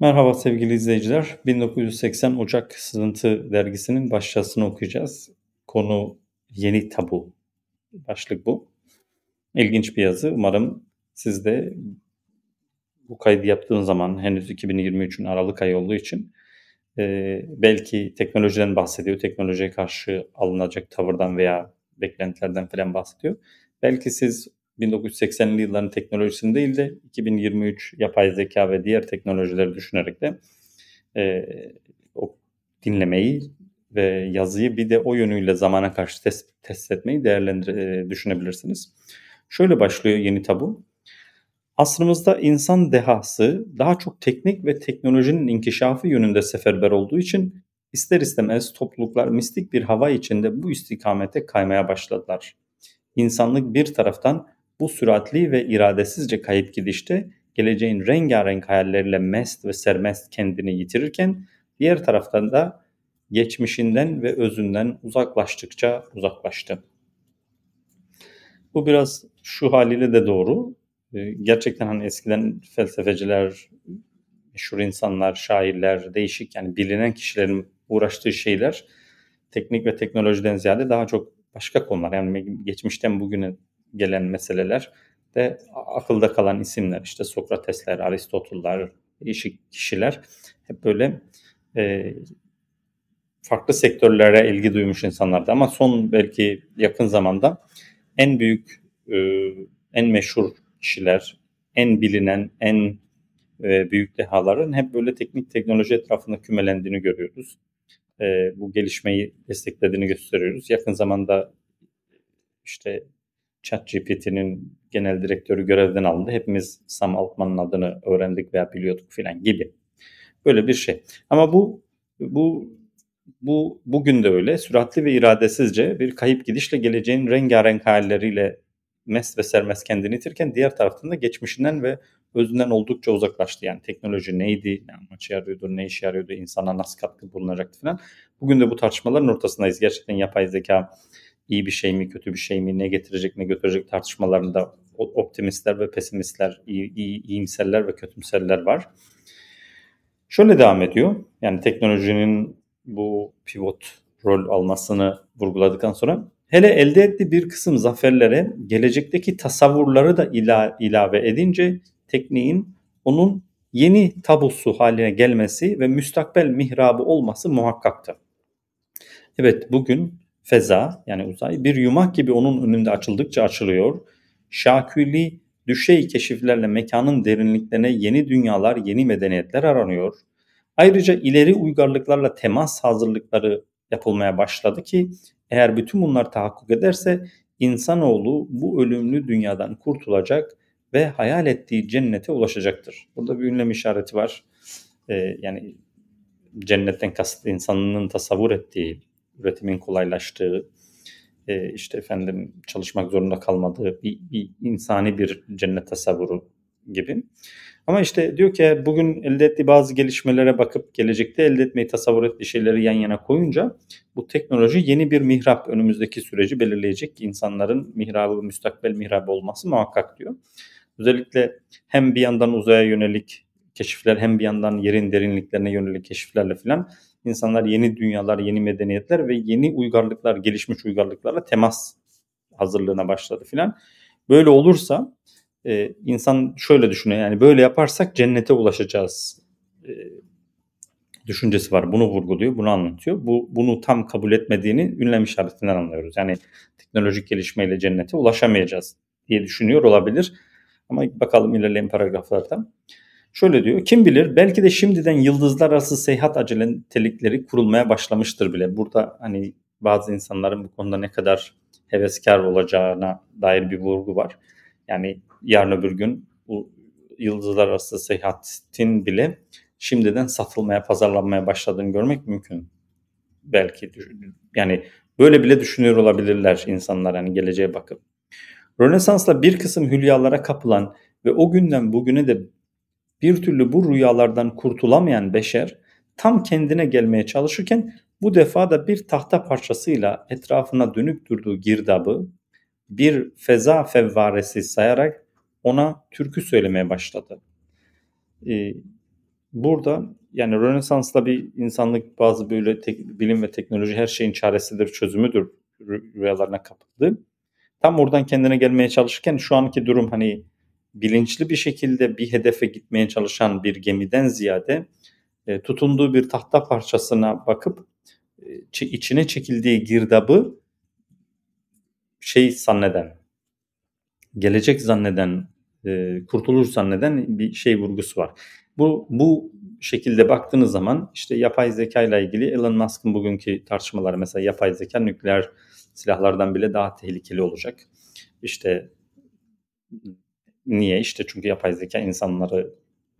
Merhaba sevgili izleyiciler. 1980 Ocak Sızıntı dergisinin başlasını okuyacağız. Konu yeni tabu. Başlık bu. İlginç bir yazı. Umarım siz de bu kaydı yaptığın zaman henüz 2023'ün Aralık ayı olduğu için e, belki teknolojiden bahsediyor. Teknolojiye karşı alınacak tavırdan veya beklentilerden falan bahsediyor. Belki siz 1980'li yılların teknolojisini değil de 2023 yapay zeka ve diğer teknolojileri düşünerek de e, o dinlemeyi ve yazıyı bir de o yönüyle zamana karşı test, test etmeyi değerlendir e, düşünebilirsiniz. Şöyle başlıyor yeni tabu. Asrımızda insan dehası daha çok teknik ve teknolojinin inkişafı yönünde seferber olduğu için ister istemez topluluklar mistik bir hava içinde bu istikamete kaymaya başladılar. İnsanlık bir taraftan bu süratli ve iradesizce kayıp gidişte geleceğin rengarenk hayalleriyle mest ve sermest kendini yitirirken diğer taraftan da geçmişinden ve özünden uzaklaştıkça uzaklaştı. Bu biraz şu haliyle de doğru. Ee, gerçekten hani eskiden felsefeciler, meşhur insanlar, şairler, değişik yani bilinen kişilerin uğraştığı şeyler teknik ve teknolojiden ziyade daha çok başka konular. Yani geçmişten bugüne gelen meseleler de akılda kalan isimler işte Sokratesler, Aristotullar değişik kişiler hep böyle e, farklı sektörlere ilgi duymuş insanlardı. Ama son belki yakın zamanda en büyük, e, en meşhur kişiler, en bilinen, en e, büyük dehaların hep böyle teknik teknoloji etrafında kümelendiğini görüyoruz. E, bu gelişmeyi desteklediğini gösteriyoruz. Yakın zamanda işte ChatGPT'nin genel direktörü görevden alındı. Hepimiz Sam Altman'ın adını öğrendik veya biliyorduk filan gibi. Böyle bir şey. Ama bu bu bu bugün de öyle süratli ve iradesizce bir kayıp gidişle geleceğin rengarenk halleriyle mest ve sermez kendini itirken diğer taraftan da geçmişinden ve özünden oldukça uzaklaştı. Yani teknoloji neydi, ne amaç yarıyordu, ne işe yarıyordu, insana nasıl katkı bulunacaktı falan. Bugün de bu tartışmaların ortasındayız. Gerçekten yapay zeka iyi bir şey mi kötü bir şey mi ne getirecek ne götürecek tartışmalarında optimistler ve pesimistler, iyi, iyi, iyimserler ve kötümserler var. Şöyle devam ediyor. Yani teknolojinin bu pivot rol almasını vurguladıktan sonra hele elde ettiği bir kısım zaferlere gelecekteki tasavvurları da ila, ilave edince tekniğin onun yeni tabusu haline gelmesi ve müstakbel mihrabı olması muhakkaktı. Evet bugün feza yani uzay bir yumak gibi onun önünde açıldıkça açılıyor. Şaküli düşey keşiflerle mekanın derinliklerine yeni dünyalar, yeni medeniyetler aranıyor. Ayrıca ileri uygarlıklarla temas hazırlıkları yapılmaya başladı ki eğer bütün bunlar tahakkuk ederse insanoğlu bu ölümlü dünyadan kurtulacak ve hayal ettiği cennete ulaşacaktır. Burada bir ünlem işareti var. Ee, yani cennetten kasıt insanının tasavvur ettiği üretimin kolaylaştığı, e, işte efendim çalışmak zorunda kalmadığı bir, bir insani bir cennet tasavvuru gibi. Ama işte diyor ki bugün elde ettiği bazı gelişmelere bakıp gelecekte elde etmeyi tasavvur ettiği şeyleri yan yana koyunca bu teknoloji yeni bir mihrap önümüzdeki süreci belirleyecek. insanların mihrabı, müstakbel mihrabı olması muhakkak diyor. Özellikle hem bir yandan uzaya yönelik keşifler hem bir yandan yerin derinliklerine yönelik keşiflerle filan insanlar yeni dünyalar, yeni medeniyetler ve yeni uygarlıklar, gelişmiş uygarlıklarla temas hazırlığına başladı filan. Böyle olursa e, insan şöyle düşünüyor yani böyle yaparsak cennete ulaşacağız e, düşüncesi var. Bunu vurguluyor, bunu anlatıyor. Bu bunu tam kabul etmediğini ünlem işaretinden anlıyoruz. Yani teknolojik gelişmeyle cennete ulaşamayacağız diye düşünüyor olabilir. Ama bakalım ilerleyen paragraflarda. Şöyle diyor. Kim bilir belki de şimdiden yıldızlar arası seyahat aceletelikleri kurulmaya başlamıştır bile. Burada hani bazı insanların bu konuda ne kadar heveskar olacağına dair bir vurgu var. Yani yarın öbür gün bu yıldızlar arası seyahatin bile şimdiden satılmaya, pazarlanmaya başladığını görmek mümkün. Belki yani böyle bile düşünüyor olabilirler insanlar hani geleceğe bakıp. Rönesans'la bir kısım hülyalara kapılan ve o günden bugüne de bir türlü bu rüyalardan kurtulamayan beşer tam kendine gelmeye çalışırken bu defa da bir tahta parçasıyla etrafına dönüp durduğu girdabı bir feza fevvaresi sayarak ona türkü söylemeye başladı. Ee, burada yani Rönesansla bir insanlık bazı böyle tek, bilim ve teknoloji her şeyin çaresidir, çözümüdür rüyalarına kapıldı. Tam oradan kendine gelmeye çalışırken şu anki durum hani bilinçli bir şekilde bir hedefe gitmeye çalışan bir gemiden ziyade e, tutunduğu bir tahta parçasına bakıp e, içine çekildiği girdabı şey zanneden, gelecek zanneden, e, kurtuluş zanneden bir şey vurgusu var. Bu, bu şekilde baktığınız zaman işte yapay zeka ile ilgili Elon Musk'ın bugünkü tartışmaları mesela yapay zeka nükleer silahlardan bile daha tehlikeli olacak. İşte Niye? İşte çünkü yapay zeka insanları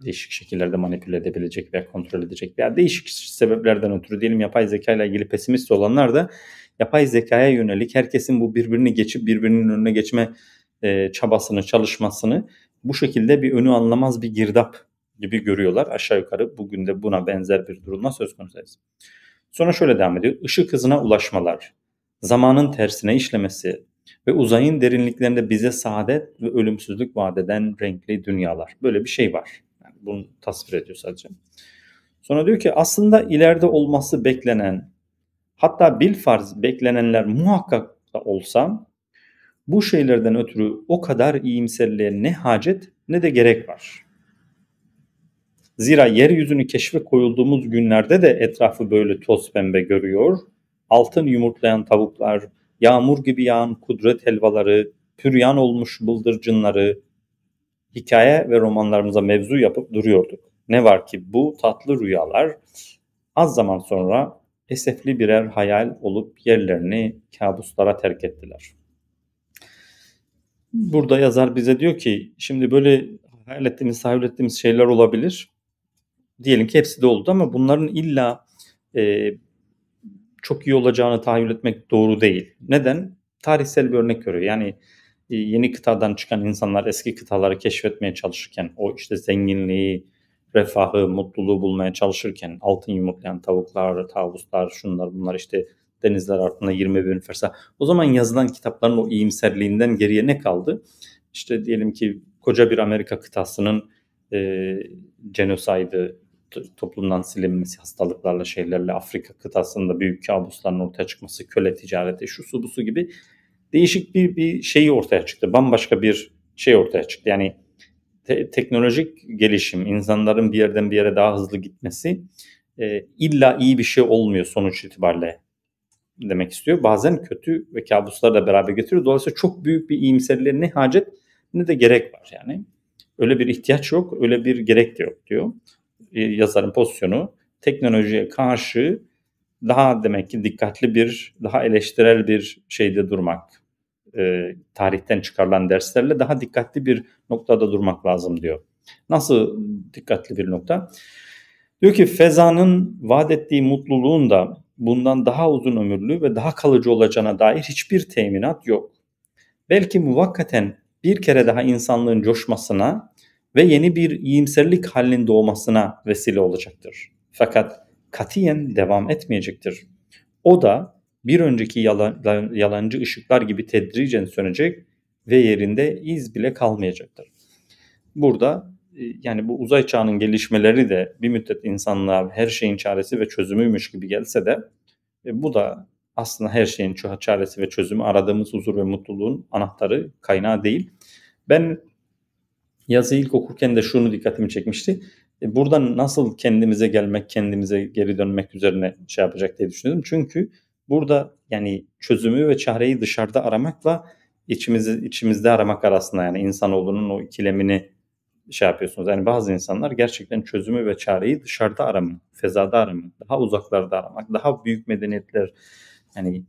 değişik şekillerde manipüle edebilecek veya kontrol edecek veya değişik sebeplerden ötürü diyelim yapay zeka ile ilgili pesimist olanlar da yapay zekaya yönelik herkesin bu birbirini geçip birbirinin önüne geçme e, çabasını, çalışmasını bu şekilde bir önü anlamaz bir girdap gibi görüyorlar. Aşağı yukarı bugün de buna benzer bir durumla söz konusuyuz. Sonra şöyle devam ediyor. Işık hızına ulaşmalar, zamanın tersine işlemesi, ve uzayın derinliklerinde bize saadet ve ölümsüzlük vaat eden renkli dünyalar. Böyle bir şey var. Yani bunu tasvir ediyor sadece. Sonra diyor ki aslında ileride olması beklenen hatta bil farz beklenenler muhakkak da olsa bu şeylerden ötürü o kadar iyimserliğe ne hacet ne de gerek var. Zira yeryüzünü keşfe koyulduğumuz günlerde de etrafı böyle toz pembe görüyor. Altın yumurtlayan tavuklar, yağmur gibi yağan kudret helvaları, püryan olmuş bıldırcınları hikaye ve romanlarımıza mevzu yapıp duruyorduk. Ne var ki bu tatlı rüyalar az zaman sonra esefli birer hayal olup yerlerini kabuslara terk ettiler. Burada yazar bize diyor ki şimdi böyle hayal ettiğimiz, hayal ettiğimiz şeyler olabilir. Diyelim ki hepsi de oldu ama bunların illa e, çok iyi olacağını tahayyül etmek doğru değil. Neden? Tarihsel bir örnek görüyor. Yani e, yeni kıtadan çıkan insanlar eski kıtaları keşfetmeye çalışırken o işte zenginliği, refahı, mutluluğu bulmaya çalışırken altın yumurtlayan tavuklar, tavuslar, şunlar bunlar işte denizler altında 20 bin fersa. O zaman yazılan kitapların o iyimserliğinden geriye ne kaldı? İşte diyelim ki koca bir Amerika kıtasının e, cenosaydı, toplumdan silinmesi, hastalıklarla şeylerle Afrika kıtasında büyük kabusların ortaya çıkması, köle ticareti, şu su bu su gibi değişik bir, bir şeyi ortaya çıktı. Bambaşka bir şey ortaya çıktı. Yani te- teknolojik gelişim, insanların bir yerden bir yere daha hızlı gitmesi e, illa iyi bir şey olmuyor sonuç itibariyle demek istiyor. Bazen kötü ve kabusları da beraber getiriyor. Dolayısıyla çok büyük bir iyimserliğe ne hacet ne de gerek var yani. Öyle bir ihtiyaç yok, öyle bir gerek de yok diyor. E, yazarın pozisyonu teknolojiye karşı daha demek ki dikkatli bir, daha eleştirel bir şeyde durmak. E, tarihten çıkarılan derslerle daha dikkatli bir noktada durmak lazım diyor. Nasıl dikkatli bir nokta? Diyor ki fezanın vaat ettiği mutluluğun da bundan daha uzun ömürlü ve daha kalıcı olacağına dair hiçbir teminat yok. Belki muvakkaten bir kere daha insanlığın coşmasına ve yeni bir iyimserlik halinin doğmasına vesile olacaktır. Fakat katiyen devam etmeyecektir. O da bir önceki yalan, yalancı ışıklar gibi tedricen sönecek ve yerinde iz bile kalmayacaktır. Burada e, yani bu uzay çağının gelişmeleri de bir müddet insanlığa her şeyin çaresi ve çözümüymüş gibi gelse de e, bu da aslında her şeyin çaresi ve çözümü aradığımız huzur ve mutluluğun anahtarı kaynağı değil. Ben Yazı ilk okurken de şunu dikkatimi çekmişti. E, burada nasıl kendimize gelmek, kendimize geri dönmek üzerine şey yapacak diye düşünüyordum. Çünkü burada yani çözümü ve çareyi dışarıda aramakla içimizi içimizde aramak arasında yani insanoğlunun o ikilemini şey yapıyorsunuz. Yani bazı insanlar gerçekten çözümü ve çareyi dışarıda arama, fezada arama, daha uzaklarda aramak, daha büyük medeniyetler yani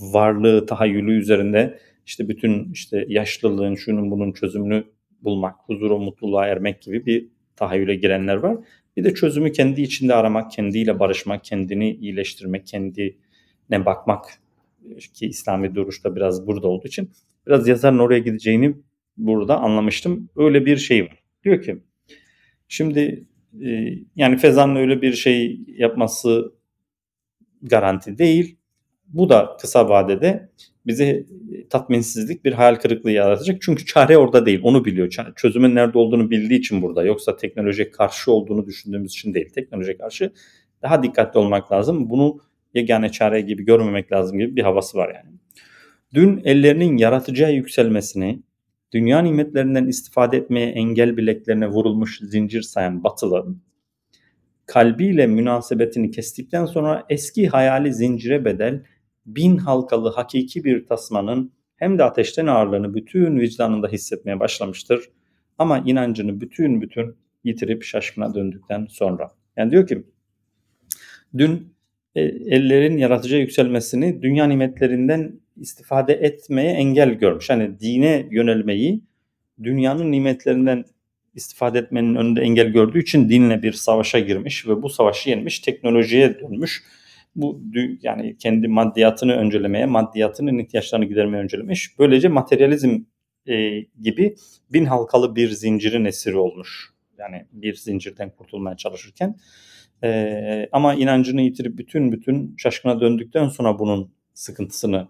varlığı, tahayyülü üzerinde işte bütün işte yaşlılığın, şunun bunun çözümünü bulmak, huzura, mutluluğa ermek gibi bir tahayyüle girenler var. Bir de çözümü kendi içinde aramak, kendiyle barışmak, kendini iyileştirmek, kendine bakmak ki İslami duruşta biraz burada olduğu için biraz yazarın oraya gideceğini burada anlamıştım. Öyle bir şey var. Diyor ki şimdi e, yani Fezan'ın öyle bir şey yapması garanti değil. Bu da kısa vadede bizi e, tatminsizlik bir hayal kırıklığı yaratacak. Çünkü çare orada değil. Onu biliyor. Çözümün nerede olduğunu bildiği için burada. Yoksa teknolojiye karşı olduğunu düşündüğümüz için değil. Teknolojiye karşı daha dikkatli olmak lazım. Bunu yegane çare gibi görmemek lazım gibi bir havası var yani. Dün ellerinin yaratıcıya yükselmesini, dünya nimetlerinden istifade etmeye engel bileklerine vurulmuş zincir sayan batılı, kalbiyle münasebetini kestikten sonra eski hayali zincire bedel bin halkalı hakiki bir tasmanın hem de ateşten ağırlığını bütün vicdanında hissetmeye başlamıştır. Ama inancını bütün bütün yitirip şaşkına döndükten sonra. Yani diyor ki dün e, ellerin yaratıcı yükselmesini dünya nimetlerinden istifade etmeye engel görmüş. Hani dine yönelmeyi dünyanın nimetlerinden istifade etmenin önünde engel gördüğü için dinle bir savaşa girmiş ve bu savaşı yenmiş, teknolojiye dönmüş bu yani kendi maddiyatını öncelemeye, maddiyatının ihtiyaçlarını gidermeye öncelemiş. Böylece materyalizm e, gibi bin halkalı bir zincirin esiri olmuş. Yani bir zincirden kurtulmaya çalışırken. E, ama inancını yitirip bütün bütün şaşkına döndükten sonra bunun sıkıntısını,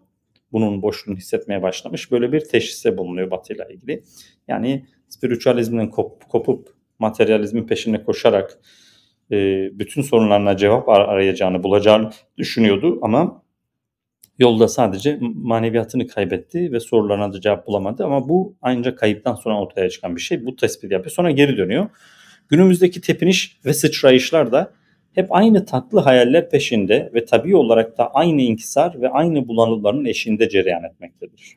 bunun boşluğunu hissetmeye başlamış. Böyle bir teşhise bulunuyor Batı ile ilgili. Yani spiritualizmden kop, kopup materyalizmin peşine koşarak e, bütün sorunlarına cevap arayacağını bulacağını düşünüyordu ama yolda sadece maneviyatını kaybetti ve sorularına da cevap bulamadı ama bu ancak kayıptan sonra ortaya çıkan bir şey. Bu tespit yapıyor sonra geri dönüyor. Günümüzdeki tepiniş ve sıçrayışlar da hep aynı tatlı hayaller peşinde ve tabi olarak da aynı inkisar ve aynı bulanıkların eşinde cereyan etmektedir.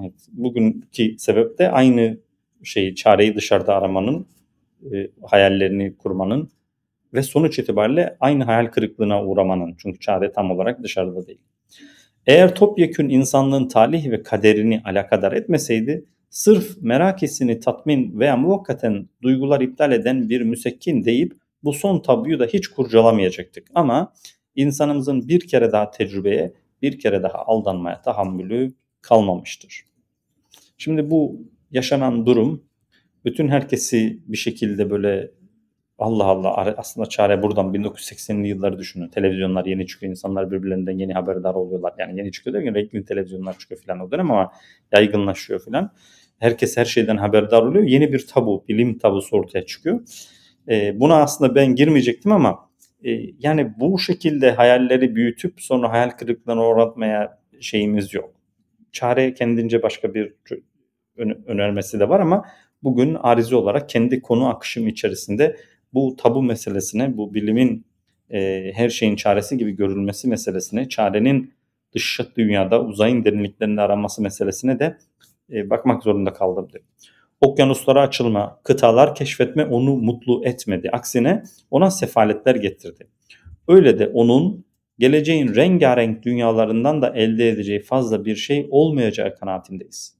Evet, bugünkü sebep de aynı şeyi, çareyi dışarıda aramanın e, hayallerini kurmanın ve sonuç itibariyle aynı hayal kırıklığına uğramanın. Çünkü çare tam olarak dışarıda değil. Eğer topyekün insanlığın talih ve kaderini alakadar etmeseydi sırf merak hissini tatmin veya muvakkaten duygular iptal eden bir müsekkin deyip bu son tabuyu da hiç kurcalamayacaktık. Ama insanımızın bir kere daha tecrübeye, bir kere daha aldanmaya tahammülü kalmamıştır. Şimdi bu yaşanan durum bütün herkesi bir şekilde böyle Allah Allah aslında çare buradan 1980'li yılları düşünün. Televizyonlar yeni çıkıyor. insanlar birbirlerinden yeni haberdar oluyorlar. Yani yeni çıkıyor derken renkli televizyonlar çıkıyor filan o dönem ama yaygınlaşıyor filan. Herkes her şeyden haberdar oluyor. Yeni bir tabu, bilim tabusu ortaya çıkıyor. E, buna aslında ben girmeyecektim ama e, yani bu şekilde hayalleri büyütüp sonra hayal kırıklığına uğratmaya şeyimiz yok. Çare kendince başka bir önermesi de var ama bugün arizi olarak kendi konu akışım içerisinde bu tabu meselesine, bu bilimin e, her şeyin çaresi gibi görülmesi meselesine, çarenin dış dünyada uzayın derinliklerinde aranması meselesine de e, bakmak zorunda kaldım diyor. Okyanuslara açılma, kıtalar keşfetme onu mutlu etmedi. Aksine ona sefaletler getirdi. Öyle de onun geleceğin rengarenk dünyalarından da elde edeceği fazla bir şey olmayacağı kanaatindeyiz.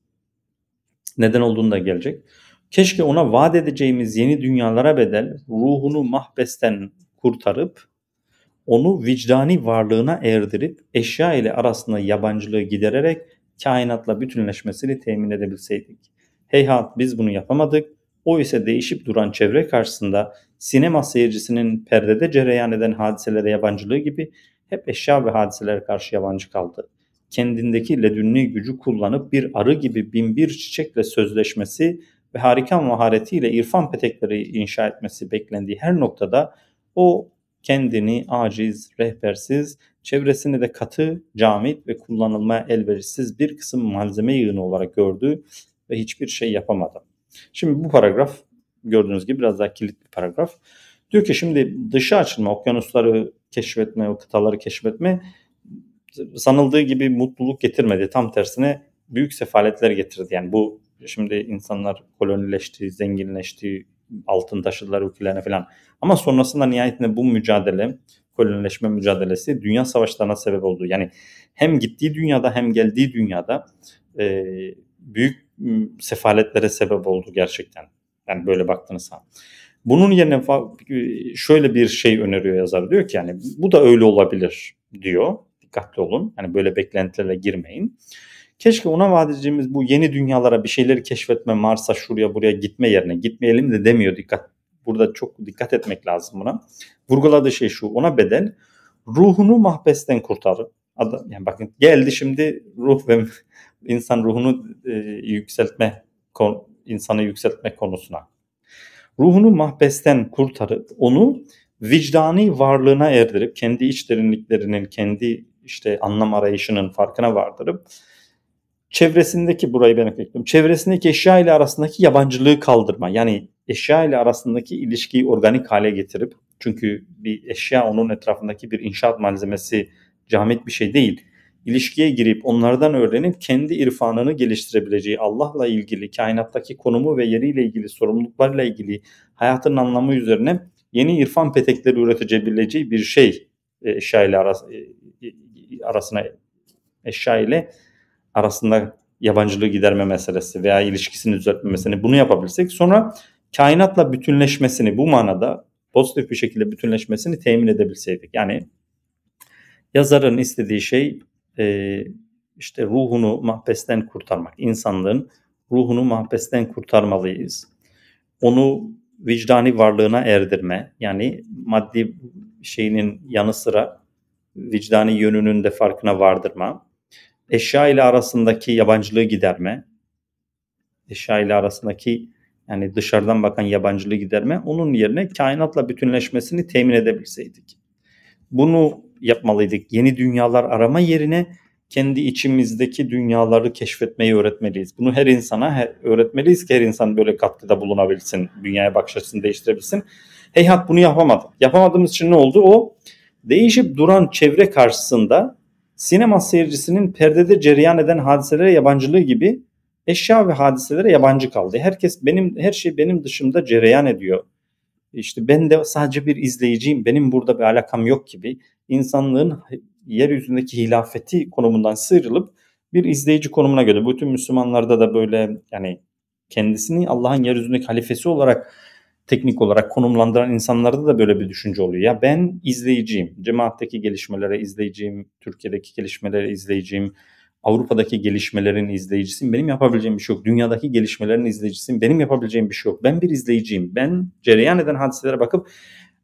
Neden olduğunu da gelecek. Keşke ona vaat edeceğimiz yeni dünyalara bedel ruhunu mahbesten kurtarıp onu vicdani varlığına erdirip eşya ile arasında yabancılığı gidererek kainatla bütünleşmesini temin edebilseydik. Heyhat biz bunu yapamadık. O ise değişip duran çevre karşısında sinema seyircisinin perdede cereyan eden hadiselere yabancılığı gibi hep eşya ve hadiselere karşı yabancı kaldı. Kendindeki ledünni gücü kullanıp bir arı gibi binbir çiçekle sözleşmesi ve harika maharetiyle irfan petekleri inşa etmesi beklendiği her noktada o kendini aciz, rehbersiz, çevresini de katı, camit ve kullanılmaya elverişsiz bir kısım malzeme yığını olarak gördü ve hiçbir şey yapamadı. Şimdi bu paragraf gördüğünüz gibi biraz daha kilit bir paragraf. Diyor ki şimdi dışa açılma, okyanusları keşfetme, o kıtaları keşfetme sanıldığı gibi mutluluk getirmedi. Tam tersine büyük sefaletler getirdi. Yani bu Şimdi insanlar kolonileşti, zenginleşti, altın taşıdılar ülkelerine falan. Ama sonrasında nihayetinde bu mücadele, kolonileşme mücadelesi dünya savaşlarına sebep oldu. Yani hem gittiği dünyada hem geldiği dünyada e, büyük ıı, sefaletlere sebep oldu gerçekten. Yani böyle baktığınızda. Bunun yerine ıı, şöyle bir şey öneriyor yazar. Diyor ki yani bu da öyle olabilir diyor. Dikkatli olun. Yani böyle beklentilerle girmeyin. Keşke ona vaat edeceğimiz bu yeni dünyalara bir şeyleri keşfetme, Mars'a şuraya buraya gitme yerine gitmeyelim de demiyor dikkat. Burada çok dikkat etmek lazım buna. Vurguladığı şey şu ona bedel ruhunu mahpesten kurtarır. Adam, yani bakın geldi şimdi ruh ve insan ruhunu e, yükseltme insanı yükseltme konusuna. Ruhunu mahpesten kurtarıp onu vicdani varlığına erdirip kendi iç derinliklerinin kendi işte anlam arayışının farkına vardırıp çevresindeki burayı ben ekledim. Çevresindeki eşya ile arasındaki yabancılığı kaldırma. Yani eşya ile arasındaki ilişkiyi organik hale getirip çünkü bir eşya onun etrafındaki bir inşaat malzemesi camit bir şey değil. İlişkiye girip onlardan öğrenip kendi irfanını geliştirebileceği Allah'la ilgili kainattaki konumu ve yeriyle ilgili sorumluluklarla ilgili hayatın anlamı üzerine yeni irfan petekleri üretebileceği bir şey e, eşya ile e, e, arasına eşya ile arasında yabancılığı giderme meselesi veya ilişkisini düzeltme meselesini bunu yapabilirsek sonra kainatla bütünleşmesini bu manada pozitif bir şekilde bütünleşmesini temin edebilseydik. Yani yazarın istediği şey e, işte ruhunu mahpesten kurtarmak. İnsanlığın ruhunu mahpesten kurtarmalıyız. Onu vicdani varlığına erdirme yani maddi şeyinin yanı sıra vicdani yönünün de farkına vardırma eşya ile arasındaki yabancılığı giderme, eşya ile arasındaki yani dışarıdan bakan yabancılığı giderme onun yerine kainatla bütünleşmesini temin edebilseydik. Bunu yapmalıydık. Yeni dünyalar arama yerine kendi içimizdeki dünyaları keşfetmeyi öğretmeliyiz. Bunu her insana her, öğretmeliyiz ki her insan böyle katkıda bulunabilsin, dünyaya bakış açısını değiştirebilsin. Heyhat bunu yapamadı. Yapamadığımız için ne oldu? O değişip duran çevre karşısında sinema seyircisinin perdede cereyan eden hadiselere yabancılığı gibi eşya ve hadiselere yabancı kaldı. Herkes benim her şey benim dışımda cereyan ediyor. İşte ben de sadece bir izleyiciyim. Benim burada bir alakam yok gibi insanlığın yeryüzündeki hilafeti konumundan sıyrılıp bir izleyici konumuna göre bütün Müslümanlarda da böyle yani kendisini Allah'ın yeryüzündeki halifesi olarak teknik olarak konumlandıran insanlarda da böyle bir düşünce oluyor. Ya ben izleyiciyim. Cemaatteki gelişmelere izleyiciyim. Türkiye'deki gelişmelere izleyiciyim. Avrupa'daki gelişmelerin izleyicisiyim. Benim yapabileceğim bir şey yok. Dünyadaki gelişmelerin izleyicisiyim. Benim yapabileceğim bir şey yok. Ben bir izleyiciyim. Ben cereyan eden hadiselere bakıp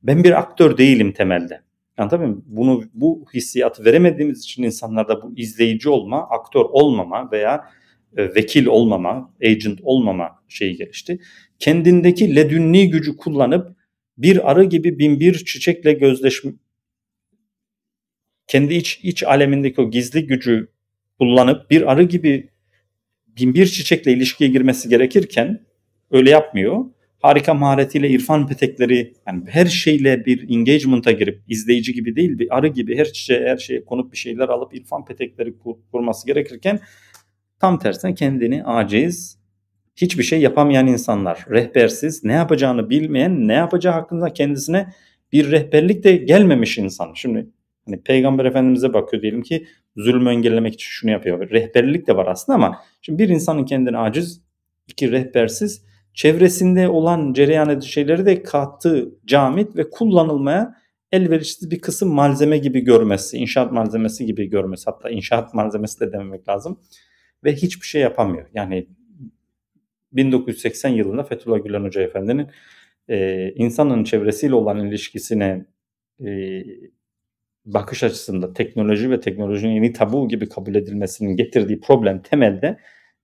ben bir aktör değilim temelde. Yani tabii bunu bu hissiyatı veremediğimiz için insanlarda bu izleyici olma, aktör olmama veya e, vekil olmama, agent olmama şeyi gelişti. Kendindeki ledünni gücü kullanıp bir arı gibi bin bir çiçekle gözleşme kendi iç iç alemindeki o gizli gücü kullanıp bir arı gibi bin bir çiçekle ilişkiye girmesi gerekirken öyle yapmıyor. Harika maharetiyle irfan petekleri yani her şeyle bir engagement'a girip izleyici gibi değil bir arı gibi her çiçeğe her şeye konup bir şeyler alıp irfan petekleri kur, kurması gerekirken Tam tersine kendini aciz, hiçbir şey yapamayan insanlar, rehbersiz, ne yapacağını bilmeyen, ne yapacağı hakkında kendisine bir rehberlik de gelmemiş insan. Şimdi hani Peygamber Efendimiz'e bakıyor diyelim ki zulmü engellemek için şunu yapıyor. Rehberlik de var aslında ama şimdi bir insanın kendini aciz, iki rehbersiz, çevresinde olan cereyan edici şeyleri de kattığı camit ve kullanılmaya elverişsiz bir kısım malzeme gibi görmesi, inşaat malzemesi gibi görmesi hatta inşaat malzemesi de dememek lazım ve hiçbir şey yapamıyor. Yani 1980 yılında Fethullah Gülen Hoca Efendi'nin e, insanın çevresiyle olan ilişkisine e, bakış açısında teknoloji ve teknolojinin yeni tabu gibi kabul edilmesinin getirdiği problem temelde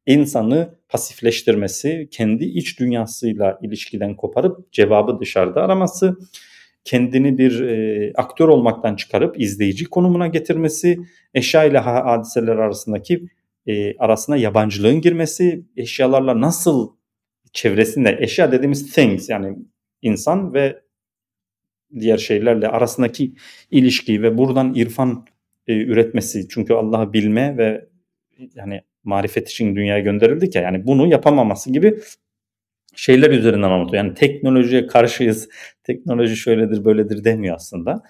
insanı pasifleştirmesi, kendi iç dünyasıyla ilişkiden koparıp cevabı dışarıda araması, kendini bir e, aktör olmaktan çıkarıp izleyici konumuna getirmesi, eşya ile hadiseler arasındaki e, arasına yabancılığın girmesi, eşyalarla nasıl çevresinde eşya dediğimiz things yani insan ve diğer şeylerle arasındaki ilişki ve buradan irfan e, üretmesi. Çünkü Allah'ı bilme ve yani marifet için dünyaya gönderildik ya yani bunu yapamaması gibi şeyler üzerinden anlatıyor. Yani teknolojiye karşıyız, teknoloji şöyledir böyledir demiyor aslında.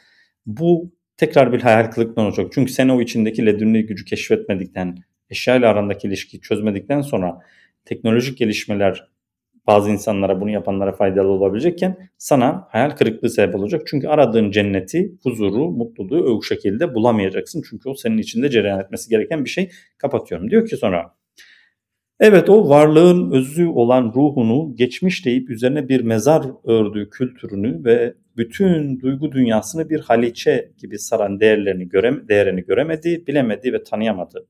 Bu tekrar bir hayal kırıklığına olacak. Çünkü sen o içindeki ledünlü gücü keşfetmedikten, eşya ile arandaki ilişkiyi çözmedikten sonra teknolojik gelişmeler bazı insanlara bunu yapanlara faydalı olabilecekken sana hayal kırıklığı sebep olacak. Çünkü aradığın cenneti, huzuru, mutluluğu o şekilde bulamayacaksın. Çünkü o senin içinde cereyan etmesi gereken bir şey. Kapatıyorum. Diyor ki sonra Evet o varlığın özü olan ruhunu geçmiş deyip üzerine bir mezar ördüğü kültürünü ve bütün duygu dünyasını bir haliçe gibi saran değerlerini göre, değerini göremedi, bilemedi ve tanıyamadı.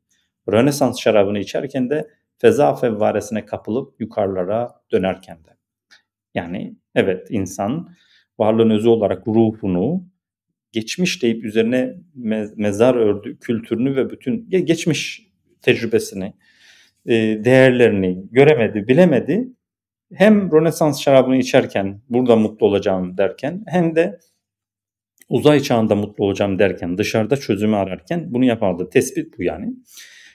Rönesans şarabını içerken de feza fevvaresine kapılıp yukarılara dönerken de. Yani evet insan varlığın özü olarak ruhunu geçmiş deyip üzerine me- mezar ördü kültürünü ve bütün geçmiş tecrübesini, e, değerlerini göremedi, bilemedi. Hem Rönesans şarabını içerken burada mutlu olacağım derken hem de uzay çağında mutlu olacağım derken dışarıda çözümü ararken bunu yapardı. Tespit bu yani.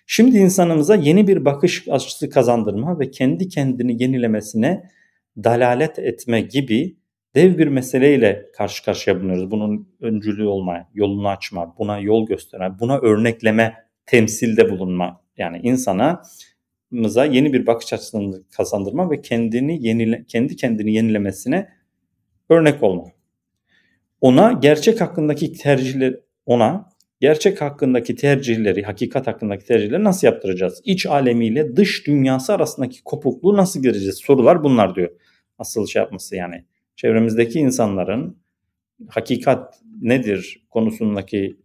Şimdi insanımıza yeni bir bakış açısı kazandırma ve kendi kendini yenilemesine dalalet etme gibi dev bir meseleyle karşı karşıya bulunuyoruz. Bunun öncülü olma, yolunu açma, buna yol gösteren, buna örnekleme, temsilde bulunma. Yani insana mıza yeni bir bakış açısını kazandırma ve kendini yenile, kendi kendini yenilemesine örnek olma. Ona gerçek hakkındaki tercihler ona gerçek hakkındaki tercihleri, hakikat hakkındaki tercihleri nasıl yaptıracağız? İç alemiyle dış dünyası arasındaki kopukluğu nasıl gireceğiz? Sorular bunlar diyor. Asıl şey yapması yani. Çevremizdeki insanların hakikat nedir konusundaki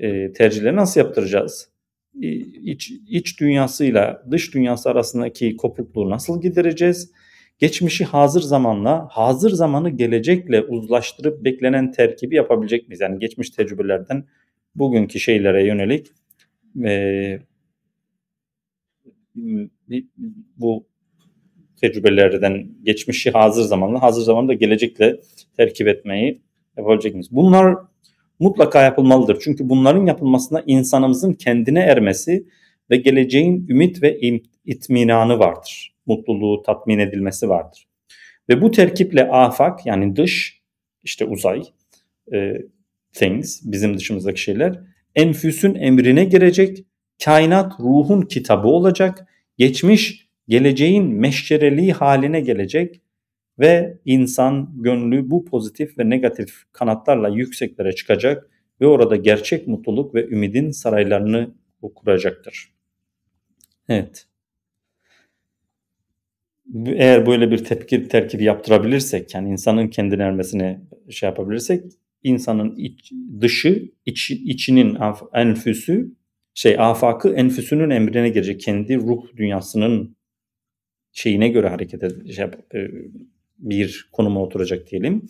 e, tercihleri nasıl yaptıracağız? İç, iç dünyasıyla dış dünyası arasındaki kopukluğu nasıl gidereceğiz? Geçmişi hazır zamanla, hazır zamanı gelecekle uzlaştırıp beklenen terkibi yapabilecek miyiz? Yani geçmiş tecrübelerden bugünkü şeylere yönelik e, bu tecrübelerden geçmişi hazır zamanla, hazır zamanda gelecekle terkip etmeyi yapabilecek miyiz? Bunlar mutlaka yapılmalıdır. Çünkü bunların yapılmasına insanımızın kendine ermesi ve geleceğin ümit ve itminanı vardır. Mutluluğu tatmin edilmesi vardır. Ve bu terkiple afak yani dış işte uzay, e, things, bizim dışımızdaki şeyler enfüsün emrine girecek, kainat ruhun kitabı olacak, geçmiş geleceğin meşcereliği haline gelecek ve insan gönlü bu pozitif ve negatif kanatlarla yükseklere çıkacak ve orada gerçek mutluluk ve ümidin saraylarını kuracaktır. Evet. Eğer böyle bir tepki terkibi yaptırabilirsek yani insanın kendini ermesine şey yapabilirsek insanın iç, dışı, iç, içinin enfüsü, şey afakı enfüsünün emrine girecek. Kendi ruh dünyasının şeyine göre hareket edecek şey bir konuma oturacak diyelim.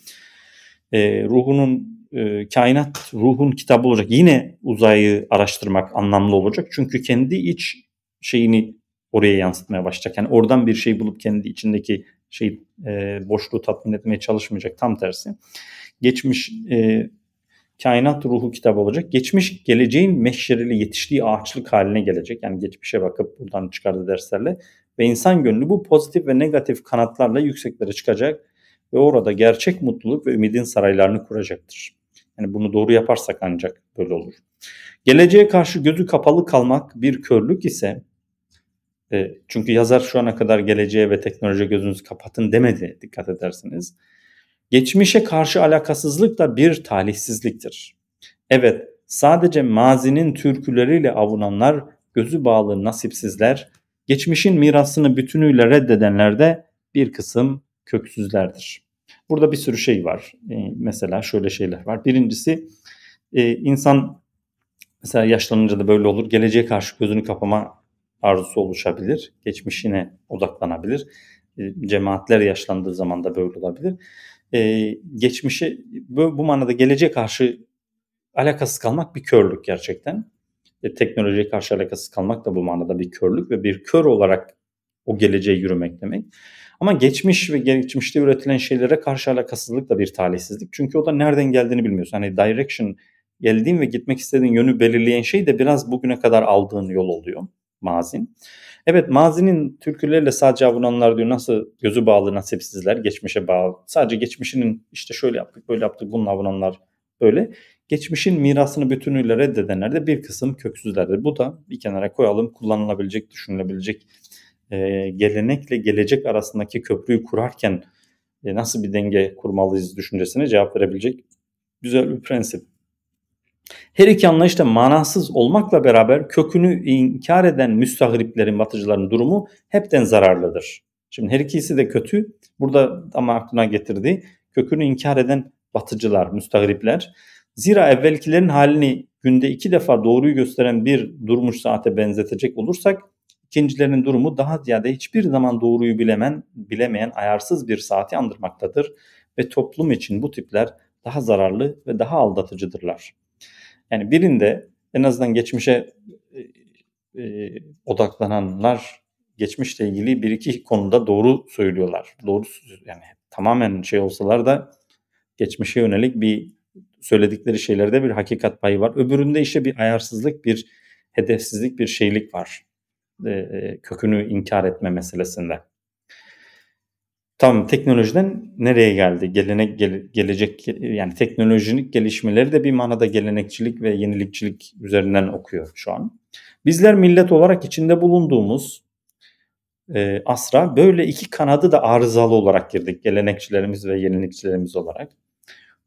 E, ruhunun e, kainat ruhun kitabı olacak. Yine uzayı araştırmak anlamlı olacak. Çünkü kendi iç şeyini oraya yansıtmaya başlayacak. Yani oradan bir şey bulup kendi içindeki şey e, boşluğu tatmin etmeye çalışmayacak. Tam tersi geçmiş e, kainat ruhu kitabı olacak. Geçmiş geleceğin meşreli yetiştiği ağaçlık haline gelecek. Yani geçmişe bakıp buradan çıkardığı derslerle ve insan gönlü bu pozitif ve negatif kanatlarla yükseklere çıkacak ve orada gerçek mutluluk ve ümidin saraylarını kuracaktır. Yani bunu doğru yaparsak ancak böyle olur. Geleceğe karşı gözü kapalı kalmak bir körlük ise e, çünkü yazar şu ana kadar geleceğe ve teknolojiye gözünüzü kapatın demedi dikkat ederseniz. Geçmişe karşı alakasızlık da bir talihsizliktir. Evet, sadece mazinin türküleriyle avunanlar, gözü bağlı nasipsizler, geçmişin mirasını bütünüyle reddedenler de bir kısım köksüzlerdir. Burada bir sürü şey var. Ee, mesela şöyle şeyler var. Birincisi e, insan mesela yaşlanınca da böyle olur. Geleceğe karşı gözünü kapama arzusu oluşabilir. Geçmişine odaklanabilir. E, cemaatler yaşlandığı zaman da böyle olabilir e, ee, geçmişi bu, bu manada geleceğe karşı alakasız kalmak bir körlük gerçekten. E, teknolojiye karşı alakasız kalmak da bu manada bir körlük ve bir kör olarak o geleceğe yürümek demek. Ama geçmiş ve geçmişte üretilen şeylere karşı alakasızlık da bir talihsizlik. Çünkü o da nereden geldiğini bilmiyorsun. Hani direction geldiğin ve gitmek istediğin yönü belirleyen şey de biraz bugüne kadar aldığın yol oluyor mazin. Evet mazinin Türkülerle sadece avunanlar diyor nasıl gözü bağlı nasipsizler geçmişe bağlı. Sadece geçmişinin işte şöyle yaptık böyle yaptık bununla avunanlar böyle. Geçmişin mirasını bütünüyle reddedenler de bir kısım köksüzlerdir. Bu da bir kenara koyalım kullanılabilecek düşünülebilecek e, gelenekle gelecek arasındaki köprüyü kurarken e, nasıl bir denge kurmalıyız düşüncesine cevap verebilecek güzel bir prensip. Her iki anlayış da manasız olmakla beraber kökünü inkar eden müstahriplerin, batıcıların durumu hepten zararlıdır. Şimdi her ikisi de kötü. Burada ama aklına getirdiği kökünü inkar eden batıcılar, müstahripler. Zira evvelkilerin halini günde iki defa doğruyu gösteren bir durmuş saate benzetecek olursak ikincilerin durumu daha ziyade hiçbir zaman doğruyu bilemen, bilemeyen ayarsız bir saati andırmaktadır ve toplum için bu tipler daha zararlı ve daha aldatıcıdırlar. Yani birinde en azından geçmişe e, e, odaklananlar geçmişle ilgili bir iki konuda doğru söylüyorlar. Doğru yani tamamen şey olsalar da geçmişe yönelik bir söyledikleri şeylerde bir hakikat payı var. Öbüründe işte bir ayarsızlık, bir hedefsizlik, bir şeylik var. E, e kökünü inkar etme meselesinde. Tam teknolojiden nereye geldi? Gelenek gele, gelecek yani teknolojik gelişmeleri de bir manada gelenekçilik ve yenilikçilik üzerinden okuyor şu an. Bizler millet olarak içinde bulunduğumuz e, asra böyle iki kanadı da arızalı olarak girdik gelenekçilerimiz ve yenilikçilerimiz olarak.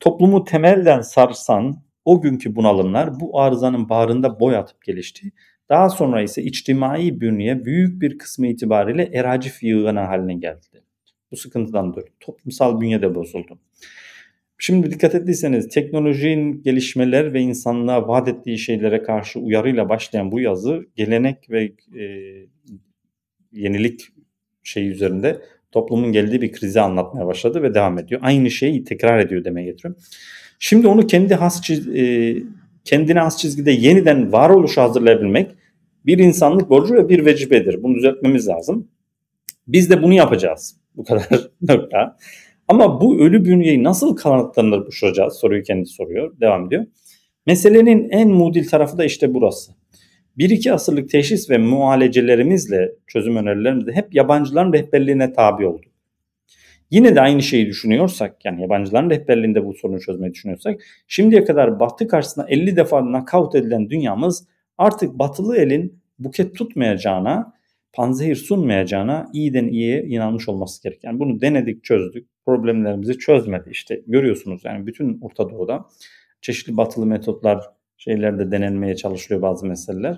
Toplumu temelden sarsan o günkü bunalımlar bu arızanın bağrında boy atıp gelişti. Daha sonra ise içtimai bünye büyük bir kısmı itibariyle eracif yığına haline geldi. Bu sıkıntıdan dolayı toplumsal bünye de bozuldu. Şimdi dikkat ettiyseniz teknolojinin gelişmeler ve insanlığa vaat ettiği şeylere karşı uyarıyla başlayan bu yazı gelenek ve e, yenilik şeyi üzerinde toplumun geldiği bir krizi anlatmaya başladı ve devam ediyor. Aynı şeyi tekrar ediyor demeye getiriyorum. Şimdi onu kendi has çiz, e, kendine has çizgide yeniden varoluşu hazırlayabilmek bir insanlık borcu ve bir vecibedir. Bunu düzeltmemiz lazım. Biz de bunu yapacağız. Bu kadar nokta. Ama bu ölü bünyeyi nasıl kanatlanır bu çocuğa soruyu kendi soruyor. Devam ediyor. Meselenin en mudil tarafı da işte burası. Bir iki asırlık teşhis ve muhalecelerimizle çözüm önerilerimizde hep yabancıların rehberliğine tabi olduk Yine de aynı şeyi düşünüyorsak yani yabancıların rehberliğinde bu sorunu çözmeyi düşünüyorsak şimdiye kadar batı karşısında 50 defa nakavt edilen dünyamız artık batılı elin buket tutmayacağına panzehir sunmayacağına iyiden iyiye inanmış olması gerek. Yani bunu denedik çözdük. Problemlerimizi çözmedi. İşte görüyorsunuz yani bütün Orta Doğu'da çeşitli batılı metotlar şeylerde denenmeye çalışılıyor bazı meseleler.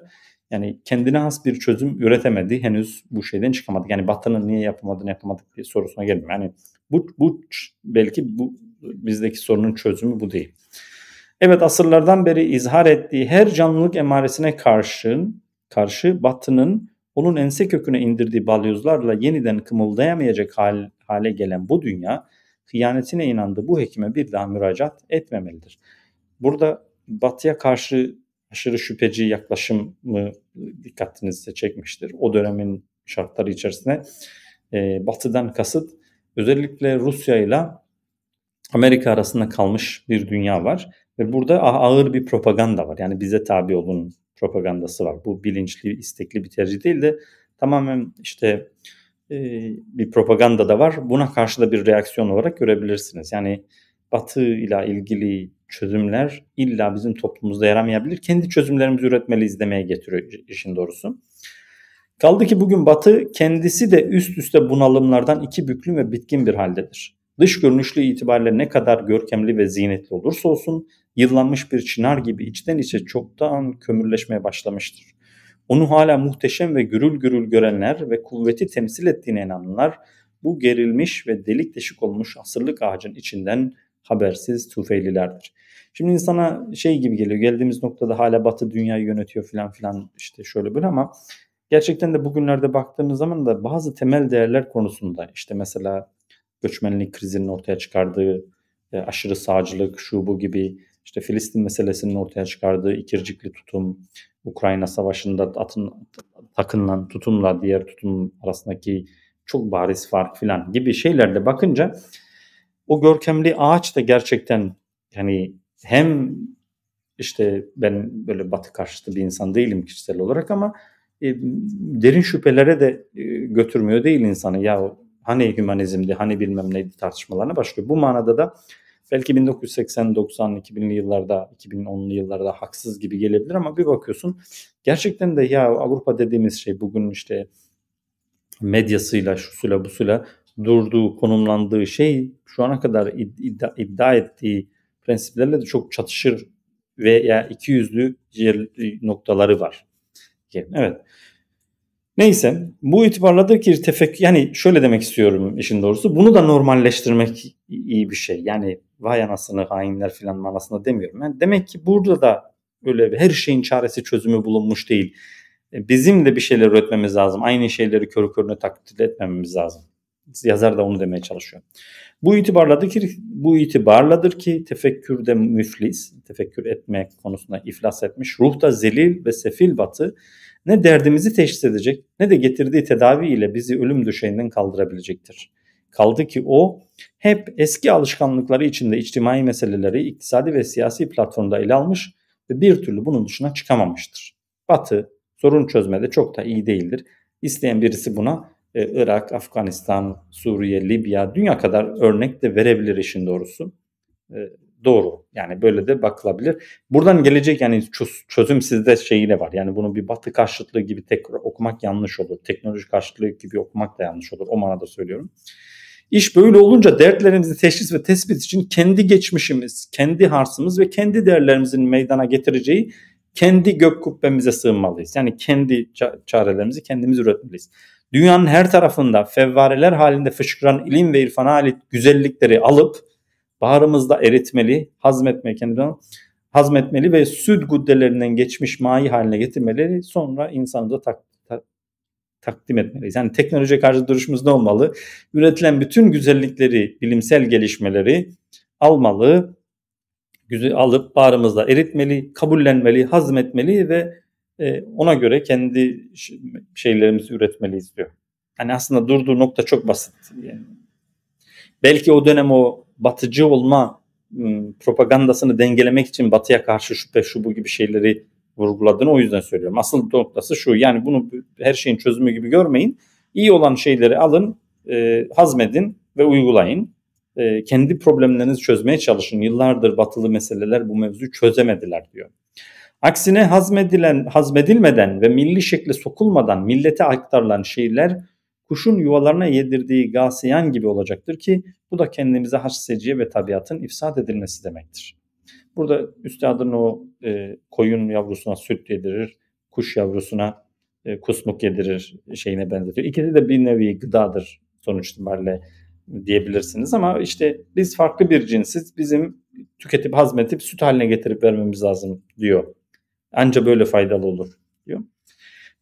Yani kendine has bir çözüm üretemedi. Henüz bu şeyden çıkamadı. Yani Batı'nın niye yapamadığını yapamadık diye sorusuna gelmiyor. Yani bu, bu belki bu bizdeki sorunun çözümü bu değil. Evet asırlardan beri izhar ettiği her canlılık emaresine karşı karşı Batı'nın onun ense köküne indirdiği balyozlarla yeniden kımıldayamayacak hal, hale gelen bu dünya hıyanetine inandığı bu hekime bir daha müracaat etmemelidir. Burada batıya karşı aşırı şüpheci yaklaşımı dikkatinizi çekmiştir. O dönemin şartları içerisinde e, batıdan kasıt özellikle Rusya ile Amerika arasında kalmış bir dünya var. Ve burada ağır bir propaganda var. Yani bize tabi olun propagandası var. Bu bilinçli, istekli bir tercih değil de tamamen işte e, bir propaganda da var. Buna karşı da bir reaksiyon olarak görebilirsiniz. Yani Batı ile ilgili çözümler illa bizim toplumumuzda yaramayabilir. Kendi çözümlerimizi üretmeliyiz demeye getiriyor işin doğrusu. Kaldı ki bugün Batı kendisi de üst üste bunalımlardan iki büklüm ve bitkin bir haldedir. Dış görünüşlü itibariyle ne kadar görkemli ve ziynetli olursa olsun yıllanmış bir çınar gibi içten içe çoktan kömürleşmeye başlamıştır. Onu hala muhteşem ve gürül gürül görenler ve kuvveti temsil ettiğine inananlar bu gerilmiş ve delik deşik olmuş asırlık ağacın içinden habersiz tufeylilerdir. Şimdi insana şey gibi geliyor geldiğimiz noktada hala batı dünyayı yönetiyor filan filan işte şöyle böyle ama gerçekten de bugünlerde baktığınız zaman da bazı temel değerler konusunda işte mesela göçmenlik krizinin ortaya çıkardığı e, aşırı sağcılık şu bu gibi işte Filistin meselesinin ortaya çıkardığı ikircikli tutum, Ukrayna Savaşı'nda atın, takınılan tutumla diğer tutum arasındaki çok bariz fark filan gibi şeylerle bakınca o görkemli ağaç da gerçekten yani hem işte ben böyle batı karşıtı bir insan değilim kişisel olarak ama e, derin şüphelere de e, götürmüyor değil insanı. Ya hani hümanizmdi, hani bilmem neydi tartışmalarına başlıyor. Bu manada da Belki 1980, 90, 2000'li yıllarda, 2010'lu yıllarda haksız gibi gelebilir ama bir bakıyorsun gerçekten de ya Avrupa dediğimiz şey bugün işte medyasıyla, şusuyla, busuyla durduğu, konumlandığı şey şu ana kadar iddia, iddia ettiği prensiplerle de çok çatışır veya iki yüzlü noktaları var. Evet. Neyse bu itibarladır ki tefek yani şöyle demek istiyorum işin doğrusu bunu da normalleştirmek iyi bir şey. Yani vay anasını hainler filan manasında demiyorum. Yani demek ki burada da öyle her şeyin çaresi çözümü bulunmuş değil. E, bizim de bir şeyler üretmemiz lazım. Aynı şeyleri körü körüne taklit etmememiz lazım. Yazar da onu demeye çalışıyor. Bu itibarladır ki bu itibarladır ki tefekkürde müflis, tefekkür etme konusunda iflas etmiş, ruhta zelil ve sefil batı ne derdimizi teşhis edecek ne de getirdiği tedavi ile bizi ölüm döşeğinden kaldırabilecektir. Kaldı ki o hep eski alışkanlıkları içinde içtimai meseleleri iktisadi ve siyasi platformda ele almış ve bir türlü bunun dışına çıkamamıştır. Batı sorun çözmede çok da iyi değildir. İsteyen birisi buna e, Irak, Afganistan, Suriye, Libya, dünya kadar örnek de verebilir işin doğrusu. E, doğru yani böyle de bakılabilir. Buradan gelecek yani çözüm sizde şeyi de var. Yani bunu bir batı karşıtlığı gibi tekrar okumak yanlış olur. Teknoloji karşıtlığı gibi okumak da yanlış olur. O manada söylüyorum. İş böyle olunca dertlerimizi teşhis ve tespit için kendi geçmişimiz, kendi harsımız ve kendi değerlerimizin meydana getireceği kendi gök kubbemize sığınmalıyız. Yani kendi çarelerimizi kendimiz üretmeliyiz. Dünyanın her tarafında fevvareler halinde fışkıran ilim ve irfana ait güzellikleri alıp baharımızda eritmeli, hazmetmeli, kendini hazmetmeli ve süt guddelerinden geçmiş mayi haline getirmeli. Sonra insanımıza tak takdim etmeliyiz. Yani teknoloji karşı duruşumuz ne olmalı? Üretilen bütün güzellikleri, bilimsel gelişmeleri almalı, alıp bağrımızda eritmeli, kabullenmeli, hazmetmeli ve e, ona göre kendi şeylerimizi üretmeliyiz diyor. Yani aslında durduğu nokta çok basit. Yani belki o dönem o batıcı olma propagandasını dengelemek için batıya karşı şüphe şu bu gibi şeyleri vurguladığını o yüzden söylüyorum. Asıl noktası şu yani bunu her şeyin çözümü gibi görmeyin. İyi olan şeyleri alın, e, hazmedin ve uygulayın. E, kendi problemlerinizi çözmeye çalışın. Yıllardır batılı meseleler bu mevzuyu çözemediler diyor. Aksine hazmedilen, hazmedilmeden ve milli şekle sokulmadan millete aktarılan şeyler kuşun yuvalarına yedirdiği gasiyan gibi olacaktır ki bu da kendimize has ve tabiatın ifsad edilmesi demektir. Burada üstadın o e, koyun yavrusuna süt yedirir, kuş yavrusuna e, kusmuk yedirir şeyine benzetiyor. İkisi de bir nevi gıdadır sonuç itibariyle diyebilirsiniz ama işte biz farklı bir cinsiz bizim tüketip hazmetip süt haline getirip vermemiz lazım diyor. Anca böyle faydalı olur diyor.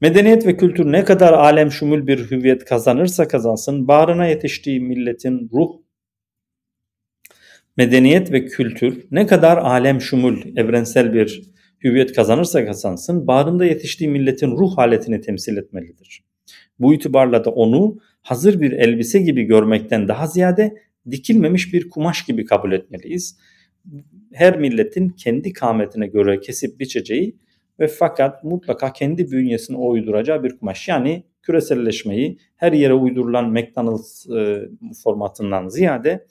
Medeniyet ve kültür ne kadar alem şumul bir hüviyet kazanırsa kazansın, bağrına yetiştiği milletin ruh medeniyet ve kültür ne kadar alem şumul, evrensel bir hüviyet kazanırsa kazansın, bağrında yetiştiği milletin ruh haletini temsil etmelidir. Bu itibarla da onu hazır bir elbise gibi görmekten daha ziyade dikilmemiş bir kumaş gibi kabul etmeliyiz. Her milletin kendi kametine göre kesip biçeceği ve fakat mutlaka kendi bünyesine uyduracağı bir kumaş. Yani küreselleşmeyi her yere uydurulan McDonald's e, formatından ziyade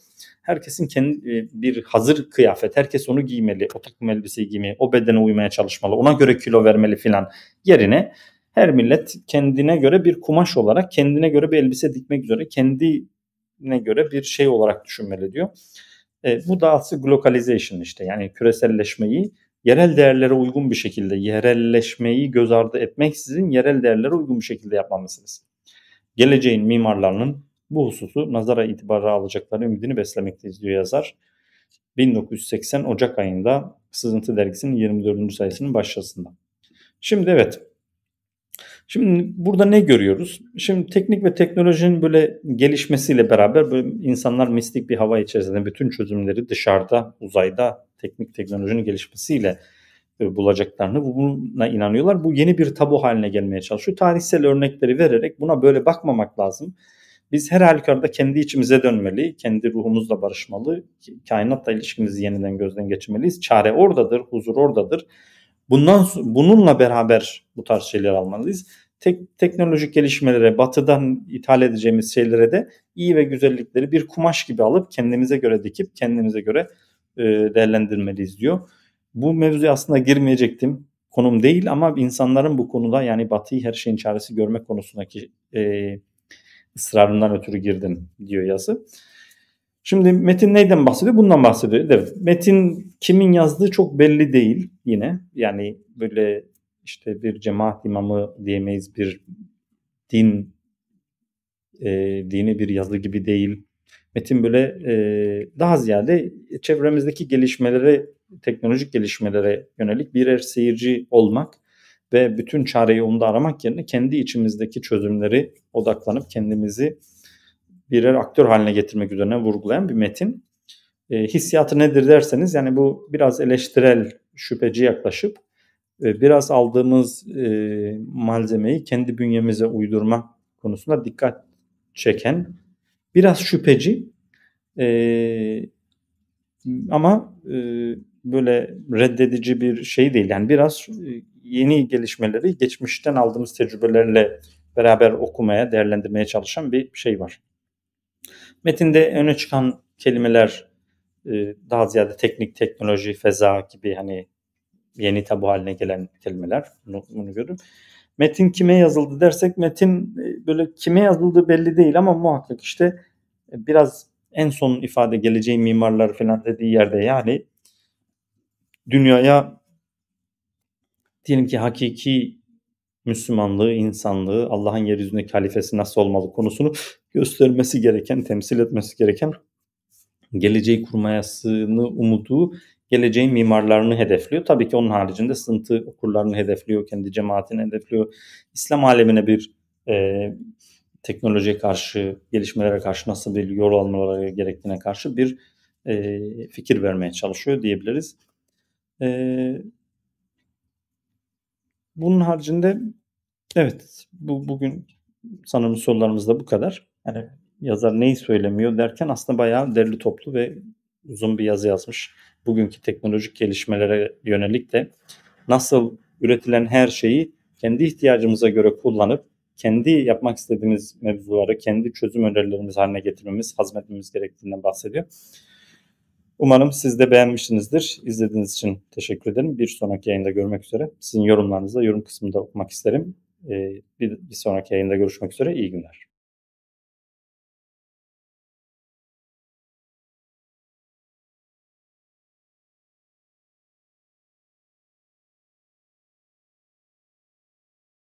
herkesin kendi e, bir hazır kıyafet, herkes onu giymeli, o takım elbiseyi giymeli, o bedene uymaya çalışmalı, ona göre kilo vermeli filan yerine her millet kendine göre bir kumaş olarak, kendine göre bir elbise dikmek üzere, kendine göre bir şey olarak düşünmeli diyor. E, bu da aslında globalization işte yani küreselleşmeyi yerel değerlere uygun bir şekilde, yerelleşmeyi göz ardı etmek sizin yerel değerlere uygun bir şekilde yapmamız Geleceğin mimarlarının bu hususu nazara itibara alacaklarını ümidini beslemekteyiz diyor yazar. 1980 Ocak ayında Sızıntı Dergisi'nin 24. sayısının başlasında. Şimdi evet Şimdi burada ne görüyoruz? Şimdi teknik ve teknolojinin böyle gelişmesiyle beraber böyle insanlar mistik bir hava içerisinde bütün çözümleri dışarıda, uzayda teknik teknolojinin gelişmesiyle e, bulacaklarını buna inanıyorlar. Bu yeni bir tabu haline gelmeye çalışıyor. Tarihsel örnekleri vererek buna böyle bakmamak lazım biz her halükarda kendi içimize dönmeli, kendi ruhumuzla barışmalı, kainatla ilişkimizi yeniden gözden geçirmeliyiz. Çare oradadır, huzur oradadır. Bundan bununla beraber bu tarz şeyler almalıyız. Tek, teknolojik gelişmelere, batıdan ithal edeceğimiz şeylere de iyi ve güzellikleri bir kumaş gibi alıp kendimize göre dikip kendimize göre e, değerlendirmeliyiz diyor. Bu mevzuya aslında girmeyecektim konum değil ama insanların bu konuda yani batıyı her şeyin çaresi görmek konusundaki e, ısrarından ötürü girdim diyor yazı. Şimdi metin neyden bahsediyor? Bundan bahsediyor. Evet, metin kimin yazdığı çok belli değil yine. Yani böyle işte bir cemaat imamı diyemeyiz, bir din e, dini bir yazı gibi değil. Metin böyle e, daha ziyade çevremizdeki gelişmelere, teknolojik gelişmelere yönelik birer seyirci olmak ve bütün çareyi onda aramak yerine kendi içimizdeki çözümleri odaklanıp kendimizi birer aktör haline getirmek üzerine vurgulayan bir metin. E, hissiyatı nedir derseniz yani bu biraz eleştirel, şüpheci yaklaşıp e, biraz aldığımız e, malzemeyi kendi bünyemize uydurma konusunda dikkat çeken, biraz şüpheci e, ama e, böyle reddedici bir şey değil. Yani biraz e, yeni gelişmeleri geçmişten aldığımız tecrübelerle beraber okumaya, değerlendirmeye çalışan bir şey var. Metinde öne çıkan kelimeler e, daha ziyade teknik, teknoloji, feza gibi hani yeni tabu haline gelen kelimeler. Bunu, bunu görüyorum. Metin kime yazıldı dersek metin e, böyle kime yazıldı belli değil ama muhakkak işte e, biraz en son ifade geleceğin mimarlar falan dediği yerde yani dünyaya diyelim ki hakiki Müslümanlığı, insanlığı, Allah'ın yeryüzündeki halifesi nasıl olmalı konusunu göstermesi gereken, temsil etmesi gereken geleceği kurmayasını umuduğu geleceğin mimarlarını hedefliyor. Tabii ki onun haricinde sıntı okurlarını hedefliyor, kendi cemaatini hedefliyor. İslam alemine bir e, teknolojiye karşı, gelişmelere karşı nasıl bir yol almaları gerektiğine karşı bir e, fikir vermeye çalışıyor diyebiliriz. E, bunun haricinde evet bu bugün sanırım sorularımız da bu kadar. Yani yazar neyi söylemiyor derken aslında bayağı derli toplu ve uzun bir yazı yazmış. Bugünkü teknolojik gelişmelere yönelik de nasıl üretilen her şeyi kendi ihtiyacımıza göre kullanıp kendi yapmak istediğimiz mevzuları, kendi çözüm önerilerimiz haline getirmemiz, hazmetmemiz gerektiğinden bahsediyor. Umarım siz de beğenmişsinizdir. İzlediğiniz için teşekkür ederim. Bir sonraki yayında görmek üzere. Sizin yorumlarınızı da yorum kısmında okumak isterim. Ee, bir, bir sonraki yayında görüşmek üzere. İyi günler.